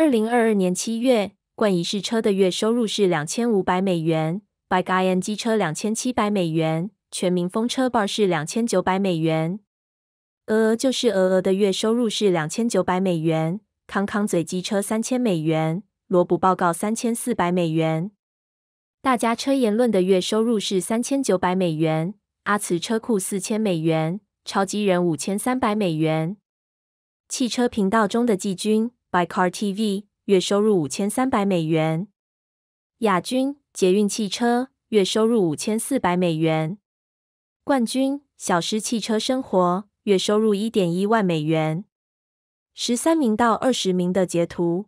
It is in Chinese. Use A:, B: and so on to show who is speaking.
A: 二零二二年七月，冠仪试车的月收入是两千五百美元，b 白盖 n 机车两千七百美元，全民风车 Bar 是两千九百美元，鹅鹅就是鹅鹅的月收入是两千九百美元，康康嘴机车三千美元，罗卜报告三千四百美元，大家车言论的月收入是三千九百美元，阿慈车库四千美元，超级人五千三百美元，汽车频道中的季军。By Car TV 月收入五千三百美元，亚军捷运汽车月收入五千四百美元，冠军小狮汽车生活月收入一点一万美元。十三名到二十名的截图。